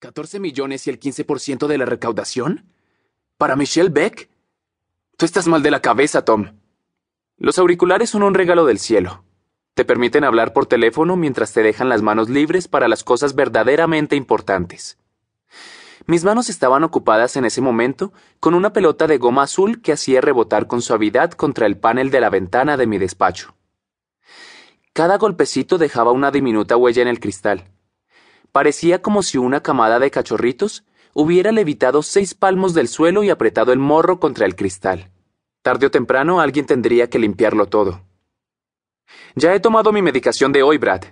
¿14 millones y el 15% de la recaudación? ¿Para Michelle Beck? Tú estás mal de la cabeza, Tom. Los auriculares son un regalo del cielo. Te permiten hablar por teléfono mientras te dejan las manos libres para las cosas verdaderamente importantes. Mis manos estaban ocupadas en ese momento con una pelota de goma azul que hacía rebotar con suavidad contra el panel de la ventana de mi despacho. Cada golpecito dejaba una diminuta huella en el cristal. Parecía como si una camada de cachorritos hubiera levitado seis palmos del suelo y apretado el morro contra el cristal. Tarde o temprano alguien tendría que limpiarlo todo. Ya he tomado mi medicación de hoy, Brad,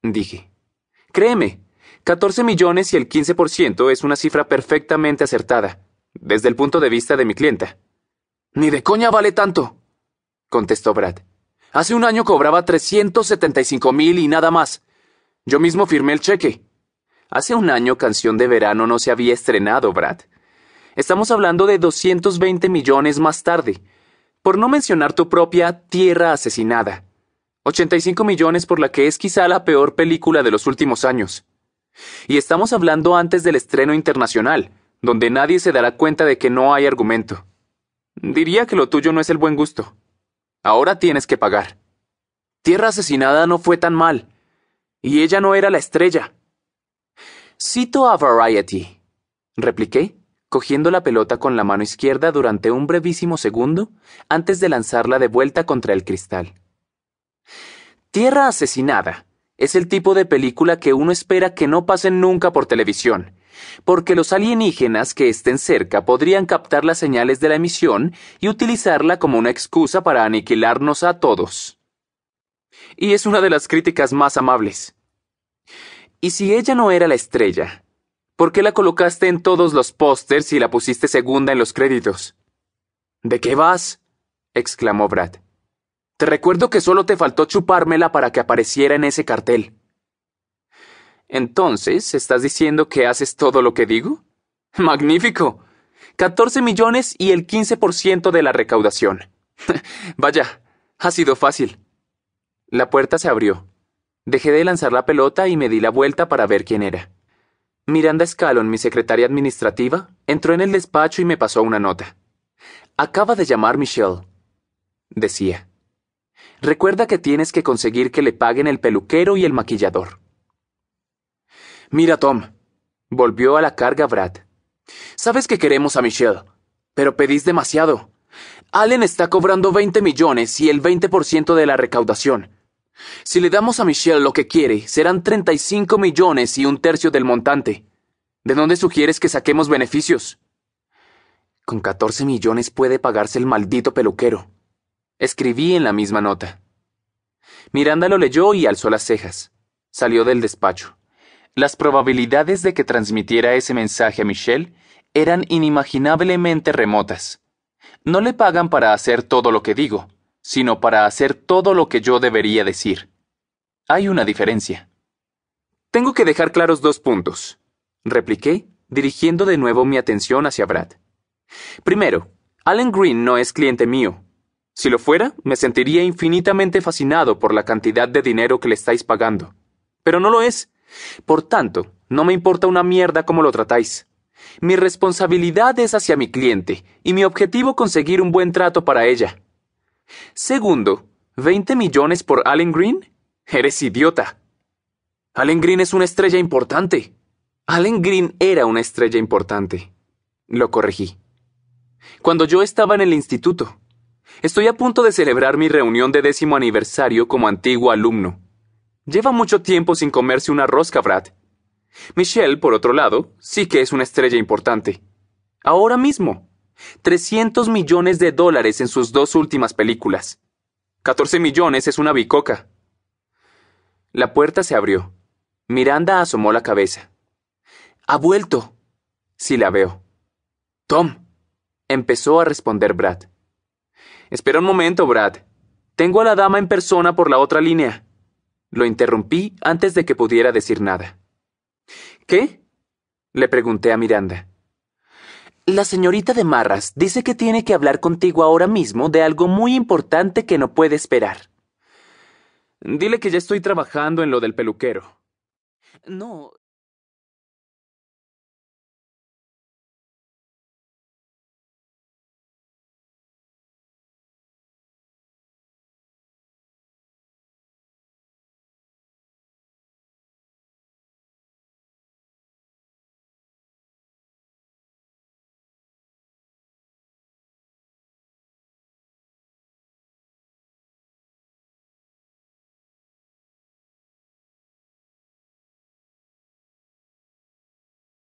dije. Créeme, 14 millones y el 15% es una cifra perfectamente acertada, desde el punto de vista de mi clienta. Ni de coña vale tanto, contestó Brad. Hace un año cobraba 375 mil y nada más. Yo mismo firmé el cheque. Hace un año Canción de Verano no se había estrenado, Brad. Estamos hablando de 220 millones más tarde, por no mencionar tu propia Tierra Asesinada. 85 millones por la que es quizá la peor película de los últimos años. Y estamos hablando antes del estreno internacional, donde nadie se dará cuenta de que no hay argumento. Diría que lo tuyo no es el buen gusto. Ahora tienes que pagar. Tierra asesinada no fue tan mal. Y ella no era la estrella. Cito a Variety, repliqué, cogiendo la pelota con la mano izquierda durante un brevísimo segundo antes de lanzarla de vuelta contra el cristal. Tierra asesinada es el tipo de película que uno espera que no pasen nunca por televisión, porque los alienígenas que estén cerca podrían captar las señales de la emisión y utilizarla como una excusa para aniquilarnos a todos. Y es una de las críticas más amables. ¿Y si ella no era la estrella? ¿Por qué la colocaste en todos los pósters y la pusiste segunda en los créditos? ¿De qué vas? exclamó Brad. Te recuerdo que solo te faltó chupármela para que apareciera en ese cartel. Entonces, ¿estás diciendo que haces todo lo que digo? Magnífico. 14 millones y el 15% de la recaudación. Vaya, ha sido fácil. La puerta se abrió. Dejé de lanzar la pelota y me di la vuelta para ver quién era. Miranda Scallon, mi secretaria administrativa, entró en el despacho y me pasó una nota. Acaba de llamar Michelle, decía. Recuerda que tienes que conseguir que le paguen el peluquero y el maquillador. Mira, Tom, volvió a la carga Brad. Sabes que queremos a Michelle, pero pedís demasiado. Allen está cobrando 20 millones y el 20% de la recaudación. Si le damos a Michelle lo que quiere, serán 35 millones y un tercio del montante. ¿De dónde sugieres que saquemos beneficios? Con 14 millones puede pagarse el maldito peluquero. Escribí en la misma nota. Miranda lo leyó y alzó las cejas. Salió del despacho. Las probabilidades de que transmitiera ese mensaje a Michelle eran inimaginablemente remotas. No le pagan para hacer todo lo que digo, sino para hacer todo lo que yo debería decir. Hay una diferencia. Tengo que dejar claros dos puntos, repliqué, dirigiendo de nuevo mi atención hacia Brad. Primero, Alan Green no es cliente mío. Si lo fuera, me sentiría infinitamente fascinado por la cantidad de dinero que le estáis pagando. Pero no lo es. Por tanto, no me importa una mierda cómo lo tratáis. Mi responsabilidad es hacia mi cliente, y mi objetivo conseguir un buen trato para ella. Segundo, ¿20 millones por Allen Green? Eres idiota. Allen Green es una estrella importante. Allen Green era una estrella importante. Lo corregí. Cuando yo estaba en el instituto, estoy a punto de celebrar mi reunión de décimo aniversario como antiguo alumno. Lleva mucho tiempo sin comerse una rosca, Brad. Michelle, por otro lado, sí que es una estrella importante. Ahora mismo. 300 millones de dólares en sus dos últimas películas. 14 millones es una bicoca. La puerta se abrió. Miranda asomó la cabeza. Ha vuelto. Sí la veo. Tom. Empezó a responder Brad. Espera un momento, Brad. Tengo a la dama en persona por la otra línea. Lo interrumpí antes de que pudiera decir nada. ¿Qué? le pregunté a Miranda. La señorita de Marras dice que tiene que hablar contigo ahora mismo de algo muy importante que no puede esperar. Dile que ya estoy trabajando en lo del peluquero. No,